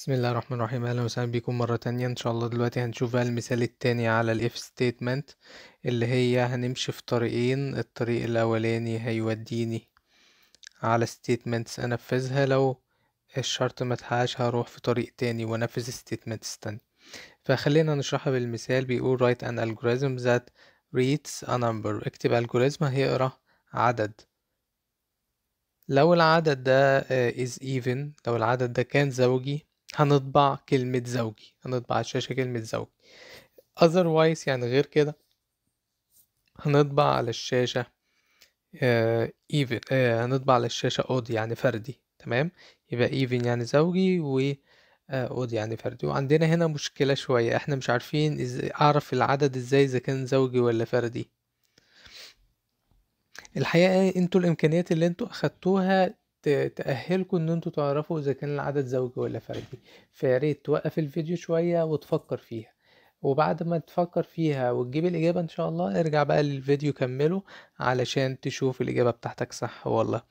بسم الله الرحمن الرحيم اهلا وسهلا بكم مرة تانية ان شاء الله دلوقتي هنشوف بقى المثال التاني على الاف ستيتمنت اللي هي هنمشي في طريقين الطريق الاولاني هيوديني على ستيتمنتس انفذها لو الشرط ما اتحققش هروح في طريق تاني وانفذ ستيتمنتس تاني فخلينا نشرحها بالمثال بيقول write an algorithm that reads a number اكتب algorithm هيقرا عدد لو العدد ده از آه، even لو العدد ده كان زوجي هنطبع كلمة زوجي هنطبع على الشاشة كلمة زوجي otherwise يعني غير كده هنطبع على الشاشة آه، even آه، هنطبع على الشاشة odd يعني فردي تمام يبقى even يعني زوجي و اود آه، يعني فردي وعندنا هنا مشكلة شوية احنا مش عارفين إز... اعرف العدد ازاي اذا كان زوجي ولا فردي الحقيقة إيه، انتوا الامكانيات اللي انتوا اخدتوها تأهلكم ان انتوا تعرفوا اذا كان العدد زوجي ولا فردي فياريت توقف الفيديو شوية وتفكر فيها وبعد ما تفكر فيها وتجيب الإجابة إن شاء الله ارجع بقى للفيديو كمله علشان تشوف الإجابة بتاعتك صح ولا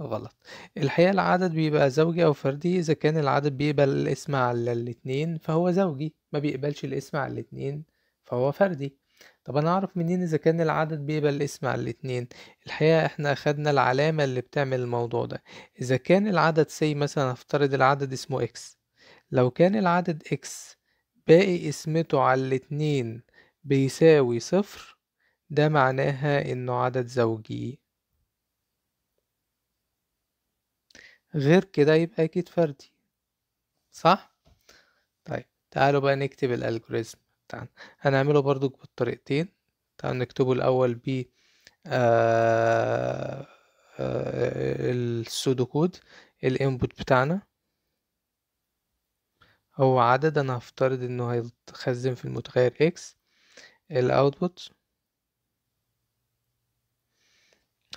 غلط الحقيقة العدد بيبقى زوجي أو فردي إذا كان العدد بيقبل الاسم على الاتنين فهو زوجي ما بيقبلش الاسم على الاتنين فهو فردي طب انا اعرف منين اذا كان العدد بيبقى الاسم على الاتنين الحقيقة احنا اخدنا العلامة اللي بتعمل الموضوع ده اذا كان العدد سي مثلا هفترض العدد اسمه اكس لو كان العدد اكس باقي قسمته على الاتنين بيساوي صفر ده معناها انه عدد زوجي غير كده يبقى اكيد فردي صح؟ طيب تعالوا بقى نكتب الالجوريزم تعال هنعمله برضو بالطريقتين تعال نكتبه الأول ب السودو كود الانبوت بتاعنا هو عدد انا هفترض انه هيتخزن في المتغير اكس الاوتبوت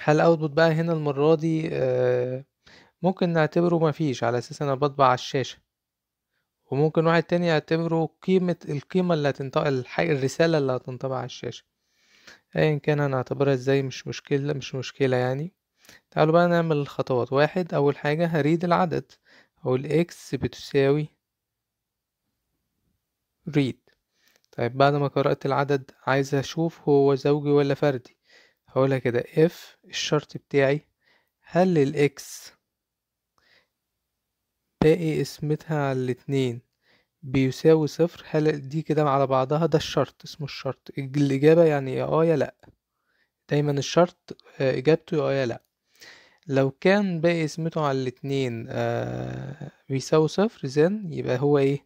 هل الاوتبوت بقى هنا المرة دي آه، ممكن نعتبره ما فيش على اساس انا بطبع على الشاشة وممكن واحد تاني يعتبره قيمة القيمة اللي هتنطبع الرسالة اللي هتنطبع على الشاشة ايا كان هنعتبرها ازاي مش مشكلة مش مشكلة يعني تعالوا بقى نعمل الخطوات واحد اول حاجة هريد العدد اقول اكس بتساوي ريد طيب بعد ما قرأت العدد عايز اشوف هو زوجي ولا فردي هقولها كده اف الشرط بتاعي هل الاكس باقي قسمتها على الاتنين بيساوي صفر هل دي كده على بعضها ده الشرط اسمه الشرط الإجابة يعني يا اه يا لأ دايما الشرط آه، إجابته يا اه يا لأ لو كان باقي قسمته على الاتنين آه بيساوي صفر زين يبقى هو ايه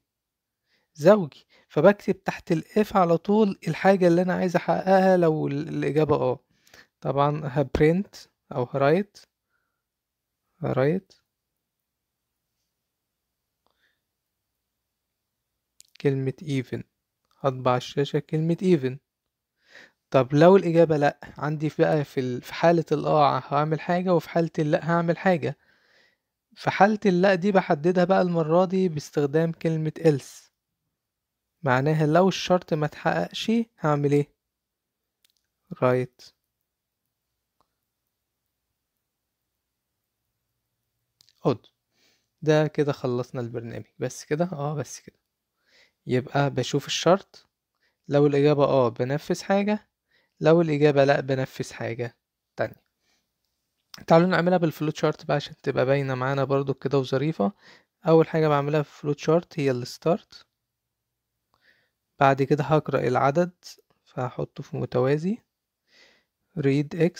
زوجي فبكتب تحت الاف على طول الحاجة اللي انا عايز احققها لو الاجابة اه طبعا هبرنت او هرايت هرايت كلمة even هطبع الشاشة كلمة even طب لو الإجابة لأ عندي بقى في حالة الآ آه، هعمل حاجة وفي حالة اللأ هعمل حاجة في حالة اللأ دي بحددها بقى المرة دي باستخدام كلمة else معناها لو الشرط ما تحققش هعمل ايه right odd ده كده خلصنا البرنامج بس كده اه بس كده يبقى بشوف الشرط لو الإجابة آه بنفذ حاجة لو الإجابة لأ بنفذ حاجة تانية تعالوا نعملها بالفلوت شارت بقى عشان تبقى باينة معانا برضو كده وظريفة أول حاجة بعملها في فلوت شارت هي الستارت بعد كده هقرأ العدد فهحطه في متوازي read x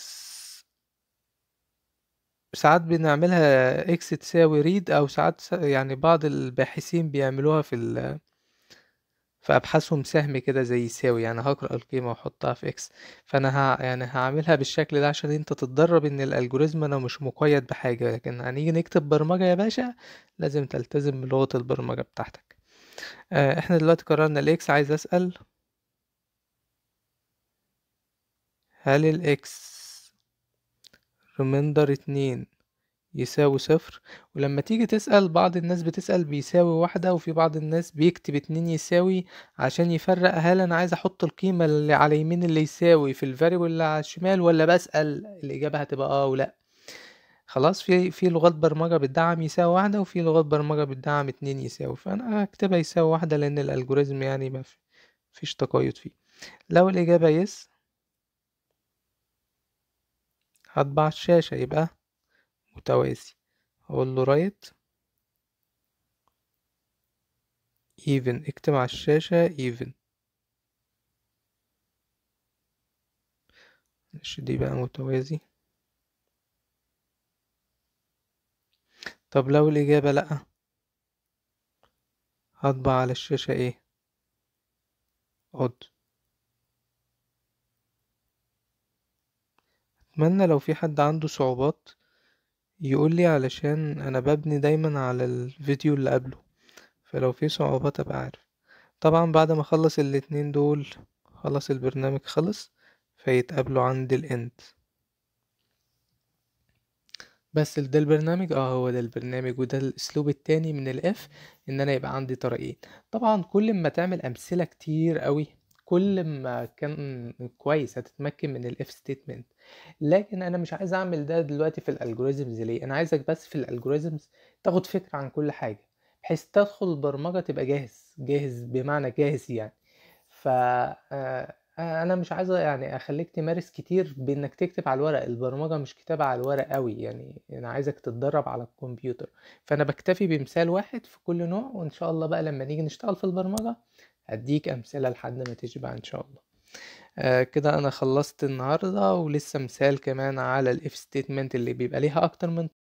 ساعات بنعملها x تساوي read أو ساعات يعني بعض الباحثين بيعملوها في ال فابحثهم سهم كده زي يساوي يعني هقرأ القيمة واحطها في اكس فانا ها يعني هعملها بالشكل ده عشان انت تتدرب ان الالجوريزم انا مش مقيد بحاجة لكن هنيجي نكتب برمجة يا باشا لازم تلتزم بلغة البرمجة بتاعتك آه احنا دلوقتي قررنا الاكس عايز اسأل هل الاكس ريميندر اتنين يساوي صفر ولما تيجي تسأل بعض الناس بتسأل بيساوي واحدة وفي بعض الناس بيكتب اتنين يساوي عشان يفرق هل أنا عايز أحط القيمة اللي على يمين اللي يساوي في الفاريبل اللي على الشمال ولا بسأل الإجابة هتبقى آه ولا خلاص في في لغات برمجة بتدعم يساوي واحدة وفي لغات برمجة بتدعم اتنين يساوي فأنا هكتبها يساوي واحدة لأن الألجوريزم يعني ما فيش تقيد فيه لو الإجابة يس هطبع الشاشة يبقى متوازي اقول له رايت ايفن اكتب على الشاشة ايفن ماشي دي بقى متوازي طب لو الإجابة لأ هطبع على الشاشة ايه odd أتمنى لو في حد عنده صعوبات يقولي علشان انا ببني دايما على الفيديو اللي قبله فلو في صعوبات ابقى عارف طبعا بعد ما اخلص الاتنين دول خلاص البرنامج خلص فيتقابلوا عند الاند بس ده البرنامج اه هو ده البرنامج وده الاسلوب التاني من الاف ان انا يبقى عندي طريقين طبعا كل ما تعمل امثله كتير قوي كل ما كان كويس هتتمكن من الاف ستيتمنت لكن انا مش عايز اعمل ده دلوقتي في الالجوريزمز ليه انا عايزك بس في الالجوريزمز تاخد فكره عن كل حاجه بحيث تدخل البرمجه تبقى جاهز جاهز بمعنى جاهز يعني ف آه، آه، انا مش عايزه يعني اخليك تمارس كتير بانك تكتب على الورق البرمجه مش كتابه على الورق قوي يعني انا عايزك تتدرب على الكمبيوتر فانا بكتفي بمثال واحد في كل نوع وان شاء الله بقى لما نيجي نشتغل في البرمجه اديك امثله لحد ما تشبع ان شاء الله آه كده انا خلصت النهارده ولسه مثال كمان على الاف ستيتمنت اللي بيبقى ليها اكتر من